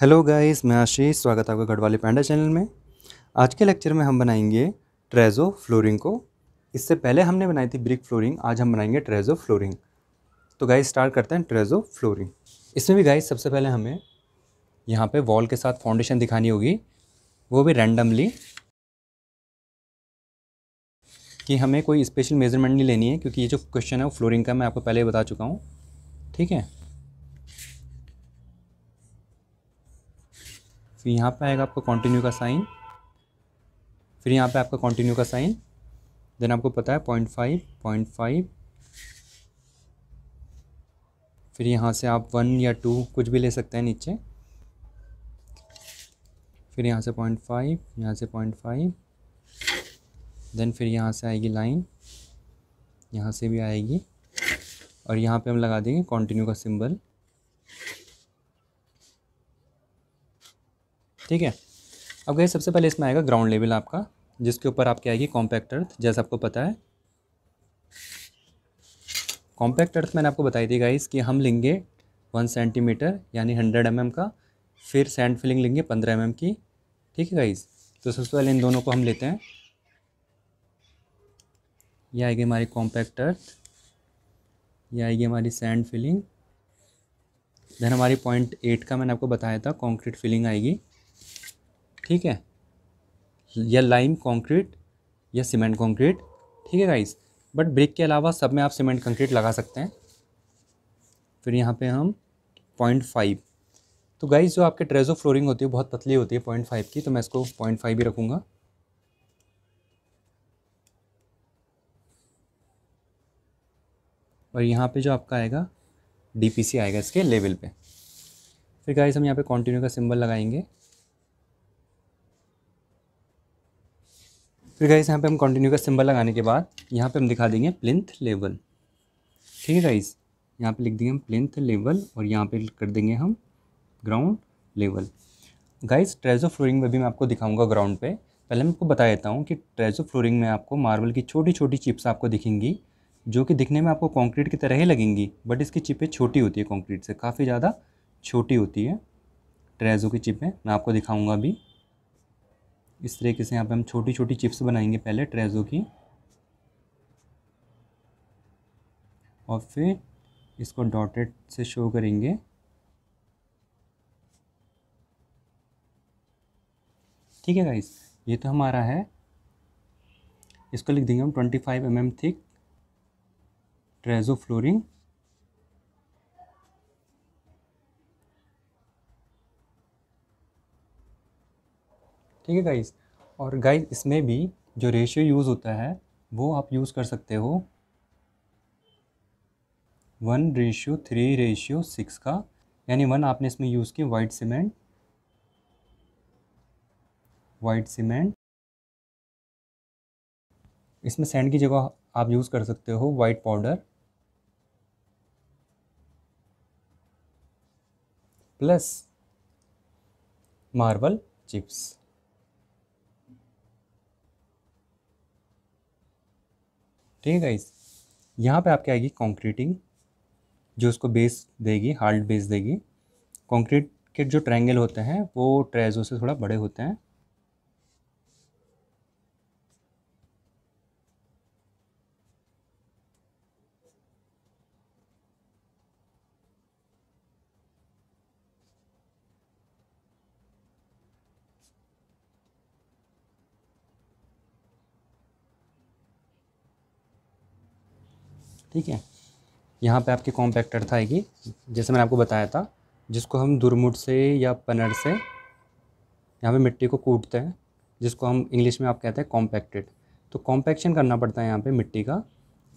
hello guys मैं आशीष स्वागत है आपका गढ़वाली पांडा चैनल में आज के लेक्चर में हम बनाएंगे ट्रेजो फ्लोरिंग को इससे पहले हमने बनाई थी ब्रिक फ्लोरिंग आज हम बनाएंगे ट्रेजो फ्लोरिंग तो गाइस स्टार्ट करते हैं ट्रेजो फ्लोरिंग इसमें भी गाइस सबसे पहले हमें यहाँ पे वॉल के साथ फाउंडेशन दिखानी होगी वो भी रैंडमली कि हमें कोई स्पेशल मेजरमेंट नहीं लेनी है क्योंकि ये जो क्वेश्चन है वो फ्लोरिंग का मैं आपको पहले बता चुका हूँ ठीक है फिर यहाँ पे आएगा आपका कंटिन्यू का साइन फिर यहाँ पे आपका कंटिन्यू का साइन देन आपको पता है पॉइंट फाइव पॉइंट फाइव फिर यहाँ से आप वन या टू कुछ भी ले सकते हैं नीचे फिर यहाँ से पॉइंट फाइव यहाँ से पॉइंट फाइव देन फिर यहाँ से आएगी लाइन यहाँ से भी आएगी और यहाँ पे हम लगा देंगे कंटिन्यू का सिंबल ठीक है अब गए सबसे पहले इसमें आएगा ग्राउंड लेवल आपका जिसके ऊपर आपकी आएगी कॉम्पैक्ट अर्थ जैसा आपको पता है कॉम्पैक्ट अर्थ मैंने आपको बताई थी गाइस कि हम लेंगे वन सेंटीमीटर यानी हंड्रेड एम mm का फिर सैंड फिलिंग लेंगे पंद्रह एम mm की ठीक है गाइस तो सबसे पहले इन दोनों को हम लेते हैं ये आएगी हमारी कॉम्पैक्ट अर्थ ये आएगी हमारी सैंड फिलिंग देन हमारी पॉइंट एट का मैंने आपको बताया था कॉन्क्रीट फिलिंग आएगी ठीक है या लाइम कंक्रीट या सीमेंट कंक्रीट ठीक है गाइस बट ब्रिक के अलावा सब में आप सीमेंट कंक्रीट लगा सकते हैं फिर यहाँ पे हम पॉइंट फाइव तो गाइस जो आपके ट्रेजो फ्लोरिंग होती है बहुत पतली होती है पॉइंट फाइव की तो मैं इसको पॉइंट फाइव ही रखूँगा और यहाँ पे जो आपका आएगा डीपीसी आएगा इसके लेवल पे फिर गाइस हम यहाँ पे कंटिन्यू का सिंबल लगाएंगे फिर गाइस यहाँ पे हम कंटिन्यू का सिंबल लगाने के बाद यहाँ पे हम दिखा देंगे प्लिंथ लेवल ठीक है गाइस यहाँ पे लिख देंगे हम प्लिंथ लेवल और यहाँ पे कर देंगे हम ground level guys terrazzo flooring में भी मैं आपको दिखाऊंगा ग्राउंड पे पहले मैं आपको बता देता हूँ कि ट्रेजो फ्लोरिंग में आपको मार्बल की छोटी छोटी चिप्स आपको दिखेंगी जो कि दिखने में आपको कॉन्क्रीट की तरह ही लगेंगी बट इसकी चिपें छोटी होती है कॉन्क्रीट से काफ़ी ज़्यादा छोटी होती है ट्रेजो की चिपें मैं आपको दिखाऊँगा अभी इस तरीके से यहाँ पे हम छोटी छोटी चिप्स बनाएंगे पहले ट्रेजो की और फिर इसको डॉटेड से शो करेंगे ठीक है गाइस ये तो हमारा है इसको लिख देंगे हम twenty five M M thick terrazzo flooring ठीक है गाइस और गाइस इसमें भी जो रेशियो यूज़ होता है वो आप यूज़ कर सकते हो one ratio three ratio six का यानी वन आपने इसमें यूज़ किया वाइट सीमेंट वाइट सीमेंट इसमें सैंड की जगह आप यूज़ कर सकते हो white powder plus marble chips ठीक है गाइस यहाँ पे आपके आएगी कॉन्क्रीटिंग जो उसको बेस देगी हार्ड बेस देगी कॉन्क्रीट के जो ट्रायंगल होते हैं वो ट्रेजो से थोड़ा बड़े होते हैं ठीक है यहाँ पे आपकी कॉम्पैक्टर था आएगी जैसे मैंने आपको बताया था जिसको हम दुरमुट से या पनर से यहाँ पे मिट्टी को कूटते हैं जिसको हम इंग्लिश में आप कहते हैं कॉम्पैक्टेड तो कॉम्पैक्शन करना पड़ता है यहाँ पे मिट्टी का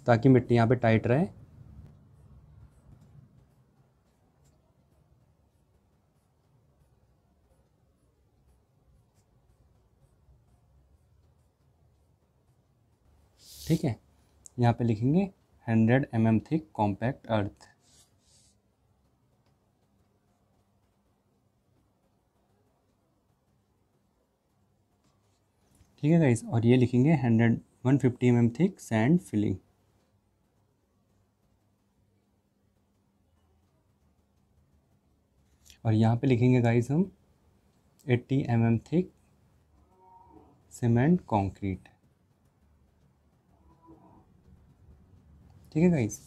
ताकि मिट्टी यहाँ पे टाइट रहे ठीक है यहाँ पे लिखेंगे hundred M M thick compact earth ठीक है गाइस और ये लिखेंगे hundred one fifty M M thick sand filling और यहाँ पे लिखेंगे गाइस हम eighty M M thick cement concrete ठीक है गाइज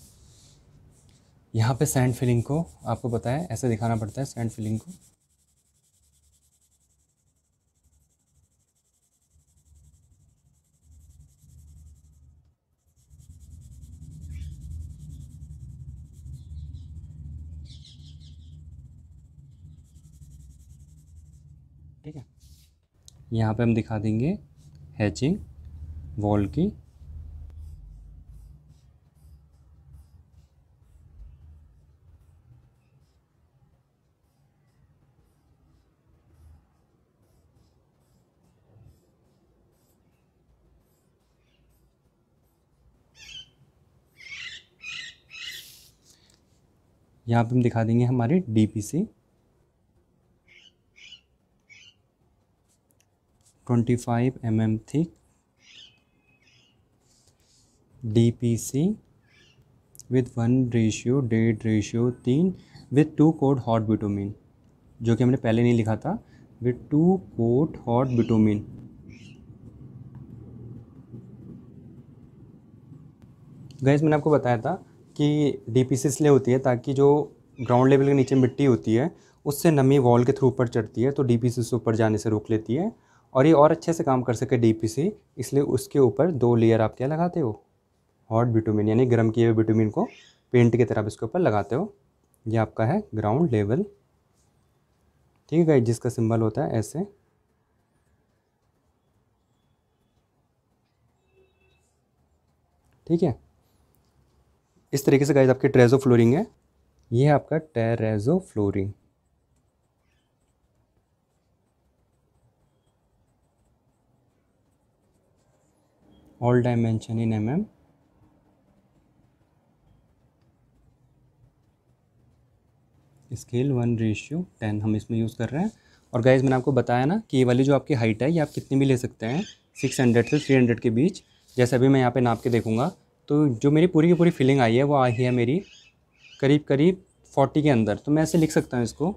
यहाँ पे सैंड फिलिंग को आपको पता है ऐसे दिखाना पड़ता है सैंड फिलिंग को ठीक है यहाँ पे हम दिखा देंगे हैचिंग वॉल की यहाँ पे हम दिखा देंगे हमारे D P C twenty five M M thick D P C with one ratio डेढ़ रेशियो तीन with two coat hot bitumen जो कि हमने पहले नहीं लिखा था with two coat hot bitumen guys मैंने आपको बताया था की डीप इसलिए होती है ताकि जो ग्राउंड लेवल के नीचे मिट्टी होती है उससे नमी वॉल के थ्रू ऊपर चढ़ती है तो डी पी सी ऊपर जाने से रोक लेती है और ये और अच्छे से काम कर सके डी पी सी इसलिए उसके ऊपर दो लेयर आप क्या लगाते हो हॉट बिटोमिन यानी गर्म किए हुए बिटोमिन को पेंट की तरह आप इसके ऊपर लगाते हो ये आपका है ग्राउंड लेवल ठीक है जिसका सिंबल होता है ऐसे ठीक है इस तरीके से गाइज आपकी ट्रेजो फ्लोरिंग है ये है आपका terrazzo flooring all dimension in M scale one ratio ten हम इसमें यूज़ कर रहे हैं और गाइज मैंने आपको बताया ना कि ये वाली जो आपकी हाइट है ये आप कितनी भी ले सकते हैं सिक्स हंड्रेड से थ्री हंड्रेड के बीच जैसे अभी मैं यहाँ पे नाप के देखूँगा तो जो मेरी पूरी की पूरी फीलिंग आई है वो आई है मेरी करीब करीब फोर्टी के अंदर तो मैं ऐसे लिख सकता हूँ इसको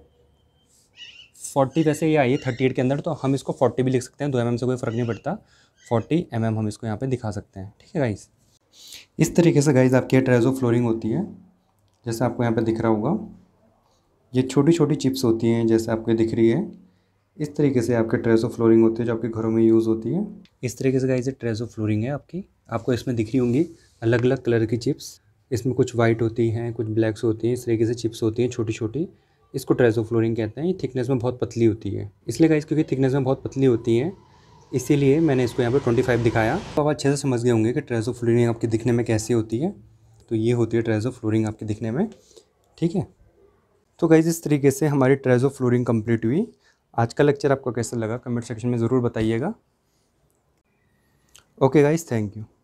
फोर्टी वैसे ये आई है थर्टी एट के अंदर तो हम इसको फोर्टी भी लिख सकते हैं दो एम mm से कोई फ़र्क नहीं पड़ता फोर्टी एम mm हम इसको यहाँ पे दिखा सकते हैं ठीक है गाइस इस तरीके से गाइस आपकी ट्रेजो फ्लोरिंग होती है जैसे आपको यहाँ पे दिख रहा होगा ये छोटी छोटी चिप्स होती हैं जैसे आपको दिख रही है इस तरीके से आपके ट्रेजो फ्लोरिंग होती है जो आपके घरों में यूज़ होती है इस तरीके से गाइज ये ट्रेजो फ्लोरिंग है आपकी आपको इसमें दिख रही होंगी अलग अलग कलर की चिप्स इसमें कुछ वाइट होती हैं कुछ ब्लैक्स होती हैं इस तरीके से चिप्स होती हैं छोटी छोटी इसको ट्रेजो फ्लोरिंग कहते हैं ये थिकनेस में बहुत पतली होती है इसलिए गाइस क्योंकि थिकनेस में बहुत पतली होती है इसीलिए मैंने इसको यहाँ पर ट्वेंटी फाइव दिखाया तो आप अच्छे से समझ गए होंगे कि ट्रेजो फ्लोरिंग आपके दिखने में कैसी होती है तो ये होती है ट्रेजो फ्लोरिंग आपके दिखने में ठीक है तो गाइज़ इस तरीके से हमारी ट्रेज़ो फ्लोरिंग कम्प्लीट हुई आज का लेक्चर आपको कैसा लगा कमेंट सेक्शन में ज़रूर बताइएगा ओके गाइज़ थैंक यू